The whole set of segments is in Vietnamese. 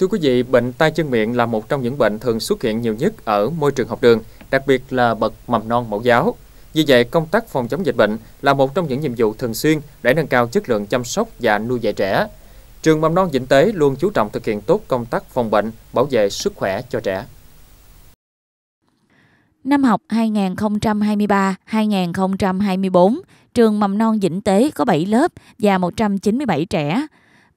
Thưa quý vị, bệnh tay chân miệng là một trong những bệnh thường xuất hiện nhiều nhất ở môi trường học đường, đặc biệt là bậc mầm non mẫu giáo. Vì vậy, công tác phòng chống dịch bệnh là một trong những nhiệm vụ thường xuyên để nâng cao chất lượng chăm sóc và nuôi dạy trẻ. Trường mầm non Vĩnh Tế luôn chú trọng thực hiện tốt công tác phòng bệnh, bảo vệ sức khỏe cho trẻ. Năm học 2023-2024, trường mầm non Vĩnh Tế có 7 lớp và 197 trẻ,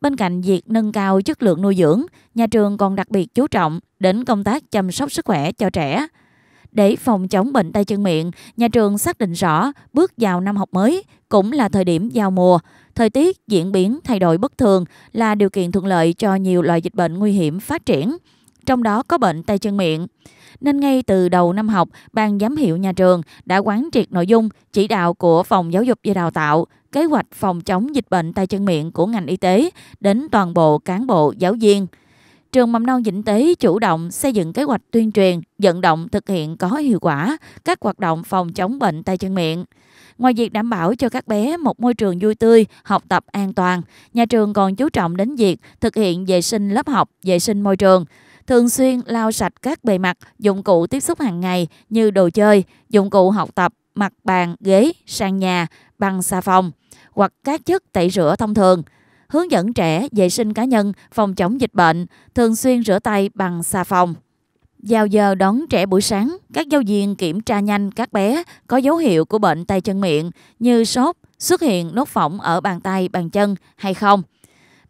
Bên cạnh việc nâng cao chất lượng nuôi dưỡng, nhà trường còn đặc biệt chú trọng đến công tác chăm sóc sức khỏe cho trẻ. Để phòng chống bệnh tay chân miệng, nhà trường xác định rõ bước vào năm học mới cũng là thời điểm giao mùa. Thời tiết diễn biến thay đổi bất thường là điều kiện thuận lợi cho nhiều loại dịch bệnh nguy hiểm phát triển, trong đó có bệnh tay chân miệng nên ngay từ đầu năm học, ban giám hiệu nhà trường đã quán triệt nội dung chỉ đạo của Phòng Giáo dục và Đào tạo, kế hoạch phòng chống dịch bệnh tay chân miệng của ngành y tế đến toàn bộ cán bộ giáo viên. Trường Mầm non Vĩnh Tế chủ động xây dựng kế hoạch tuyên truyền, vận động thực hiện có hiệu quả các hoạt động phòng chống bệnh tay chân miệng. Ngoài việc đảm bảo cho các bé một môi trường vui tươi, học tập an toàn, nhà trường còn chú trọng đến việc thực hiện vệ sinh lớp học, vệ sinh môi trường thường xuyên lau sạch các bề mặt, dụng cụ tiếp xúc hàng ngày như đồ chơi, dụng cụ học tập, mặt bàn, ghế, sàn nhà bằng xà phòng hoặc các chất tẩy rửa thông thường. Hướng dẫn trẻ vệ sinh cá nhân, phòng chống dịch bệnh, thường xuyên rửa tay bằng xà phòng. Vào giờ đón trẻ buổi sáng, các giáo viên kiểm tra nhanh các bé có dấu hiệu của bệnh tay chân miệng như sốt, xuất hiện nốt phỏng ở bàn tay, bàn chân hay không.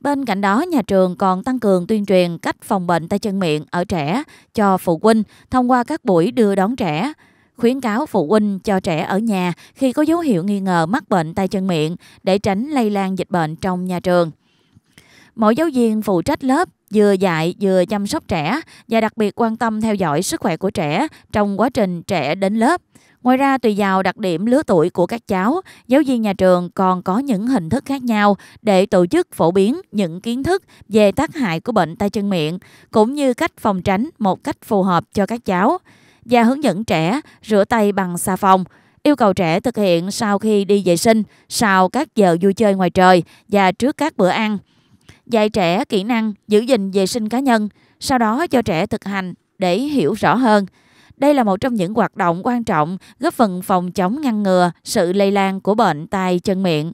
Bên cạnh đó, nhà trường còn tăng cường tuyên truyền cách phòng bệnh tay chân miệng ở trẻ cho phụ huynh thông qua các buổi đưa đón trẻ, khuyến cáo phụ huynh cho trẻ ở nhà khi có dấu hiệu nghi ngờ mắc bệnh tay chân miệng để tránh lây lan dịch bệnh trong nhà trường. Mỗi giáo viên phụ trách lớp vừa dạy vừa chăm sóc trẻ và đặc biệt quan tâm theo dõi sức khỏe của trẻ trong quá trình trẻ đến lớp. Ngoài ra, tùy vào đặc điểm lứa tuổi của các cháu, giáo viên nhà trường còn có những hình thức khác nhau để tổ chức phổ biến những kiến thức về tác hại của bệnh tay chân miệng, cũng như cách phòng tránh một cách phù hợp cho các cháu và hướng dẫn trẻ rửa tay bằng xà phòng, yêu cầu trẻ thực hiện sau khi đi vệ sinh, sau các giờ vui chơi ngoài trời và trước các bữa ăn dạy trẻ kỹ năng giữ gìn vệ sinh cá nhân, sau đó cho trẻ thực hành để hiểu rõ hơn. Đây là một trong những hoạt động quan trọng góp phần phòng chống ngăn ngừa sự lây lan của bệnh tay chân miệng.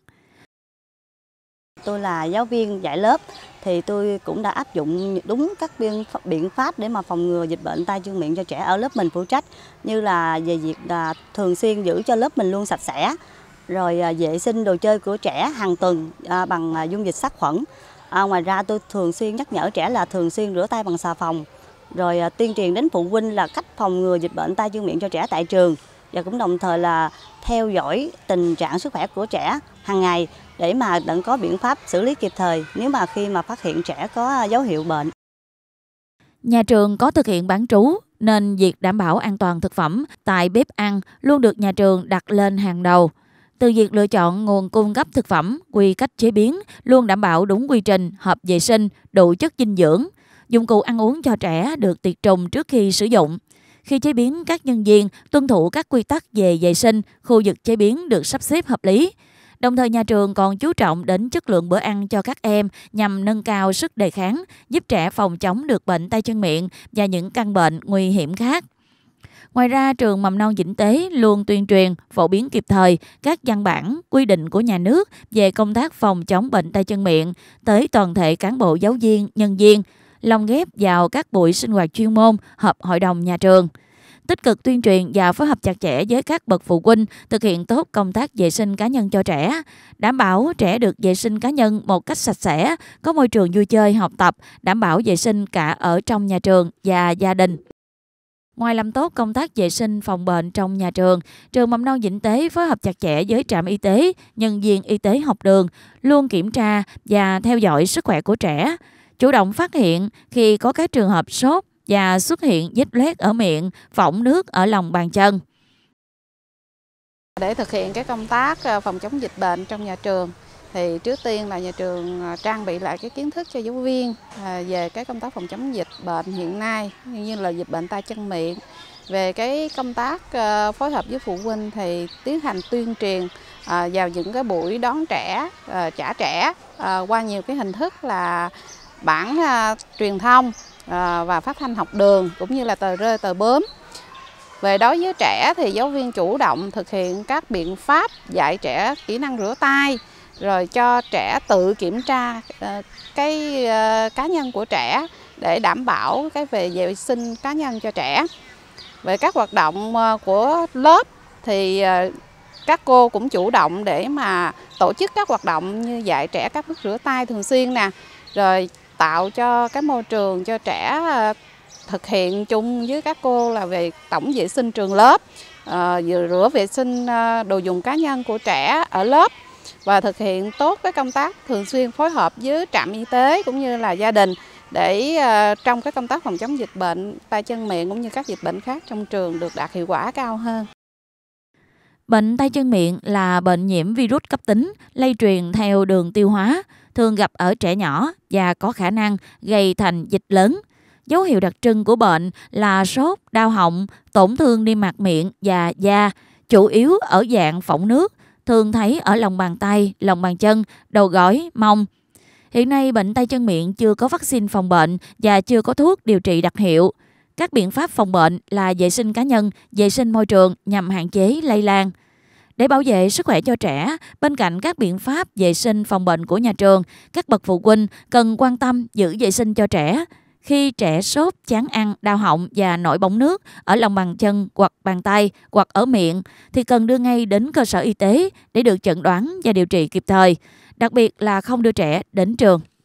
Tôi là giáo viên dạy lớp thì tôi cũng đã áp dụng đúng các biện pháp để mà phòng ngừa dịch bệnh tay chân miệng cho trẻ ở lớp mình phụ trách như là về việc là thường xuyên giữ cho lớp mình luôn sạch sẽ rồi à, vệ sinh đồ chơi của trẻ hàng tuần à, bằng à, dung dịch sát khuẩn À, ngoài ra tôi thường xuyên nhắc nhở trẻ là thường xuyên rửa tay bằng xà phòng, rồi à, tuyên truyền đến phụ huynh là cách phòng ngừa dịch bệnh tay chân miệng cho trẻ tại trường và cũng đồng thời là theo dõi tình trạng sức khỏe của trẻ hàng ngày để mà đặng có biện pháp xử lý kịp thời nếu mà khi mà phát hiện trẻ có à, dấu hiệu bệnh. Nhà trường có thực hiện bán trú nên việc đảm bảo an toàn thực phẩm tại bếp ăn luôn được nhà trường đặt lên hàng đầu. Từ việc lựa chọn nguồn cung cấp thực phẩm, quy cách chế biến luôn đảm bảo đúng quy trình, hợp vệ sinh, đủ chất dinh dưỡng. Dụng cụ ăn uống cho trẻ được tiệt trùng trước khi sử dụng. Khi chế biến, các nhân viên tuân thủ các quy tắc về vệ sinh, khu vực chế biến được sắp xếp hợp lý. Đồng thời nhà trường còn chú trọng đến chất lượng bữa ăn cho các em nhằm nâng cao sức đề kháng, giúp trẻ phòng chống được bệnh tay chân miệng và những căn bệnh nguy hiểm khác. Ngoài ra, trường mầm non Vĩnh Tế luôn tuyên truyền, phổ biến kịp thời các văn bản, quy định của nhà nước về công tác phòng chống bệnh tay chân miệng tới toàn thể cán bộ giáo viên, nhân viên, lồng ghép vào các buổi sinh hoạt chuyên môn, họp hội đồng nhà trường tích cực tuyên truyền và phối hợp chặt chẽ với các bậc phụ huynh thực hiện tốt công tác vệ sinh cá nhân cho trẻ, đảm bảo trẻ được vệ sinh cá nhân một cách sạch sẽ, có môi trường vui chơi học tập, đảm bảo vệ sinh cả ở trong nhà trường và gia đình. Ngoài làm tốt công tác vệ sinh phòng bệnh trong nhà trường, trường mầm non Vĩnh Tế phối hợp chặt chẽ với trạm y tế, nhân viên y tế học đường, luôn kiểm tra và theo dõi sức khỏe của trẻ, chủ động phát hiện khi có các trường hợp sốt và xuất hiện vết loét ở miệng, phỏng nước ở lòng bàn chân. Để thực hiện cái công tác ờ, phòng chống dịch bệnh trong nhà trường thì trước tiên là nhà trường ờ, trang bị lại cái kiến thức cho giáo viên ờ, về cái công tác phòng chống dịch bệnh hiện nay như là dịch bệnh tay chân miệng về cái công tác ờ, phối hợp với phụ huynh thì tiến hành tuyên truyền vào những cái buổi đón trẻ trả trẻ qua nhiều cái hình thức là bản truyền thông và phát thanh học đường cũng như là tờ rơi tờ bướm về đối với trẻ thì giáo viên chủ động thực hiện các biện pháp dạy trẻ kỹ năng rửa tay rồi cho trẻ tự kiểm tra ờ, cái ờ, cá nhân của trẻ để đảm bảo cái về vệ sinh cá nhân cho trẻ. Về các hoạt động ờ, của lớp thì các cô cũng chủ động để mà tổ chức các hoạt động như dạy trẻ các bước rửa tay thường xuyên nè, rồi tạo cho cái môi trường cho trẻ thực hiện chung với các cô là về tổng vệ sinh trường lớp, rửa vệ sinh đồ dùng cá nhân của trẻ ở lớp và thực hiện tốt cái công tác thường xuyên phối hợp với trạm y tế cũng như là gia đình để ờ, trong cái công tác phòng chống dịch bệnh tay chân miệng cũng như các dịch bệnh khác trong trường được đạt hiệu quả cao hơn. Bệnh tay chân miệng là bệnh nhiễm virus cấp tính lây truyền theo đường tiêu hóa, thường gặp ở trẻ nhỏ và có khả năng gây thành dịch lớn. Dấu hiệu đặc trưng của bệnh là sốt, đau họng, tổn thương niêm mạc miệng và da, chủ yếu ở dạng phỏng nước thường thấy ở lòng bàn tay, lòng bàn chân, đầu gối, mông. Hiện nay bệnh tay chân miệng chưa có vaccine phòng bệnh và chưa có thuốc điều trị đặc hiệu. Các biện pháp phòng bệnh là vệ sinh cá nhân, vệ sinh môi trường nhằm hạn chế lây lan. Để bảo vệ sức khỏe cho trẻ, bên cạnh các biện pháp vệ sinh phòng bệnh của nhà trường, các bậc phụ huynh cần quan tâm giữ vệ sinh cho trẻ, khi trẻ sốt, chán ăn, đau họng và nổi bỏng nước ở lòng bàn chân hoặc bàn tay hoặc ở miệng thì cần đưa ngay đến cơ sở y tế để được chẩn đoán và điều trị kịp thời, đặc biệt là không đưa trẻ đến trường.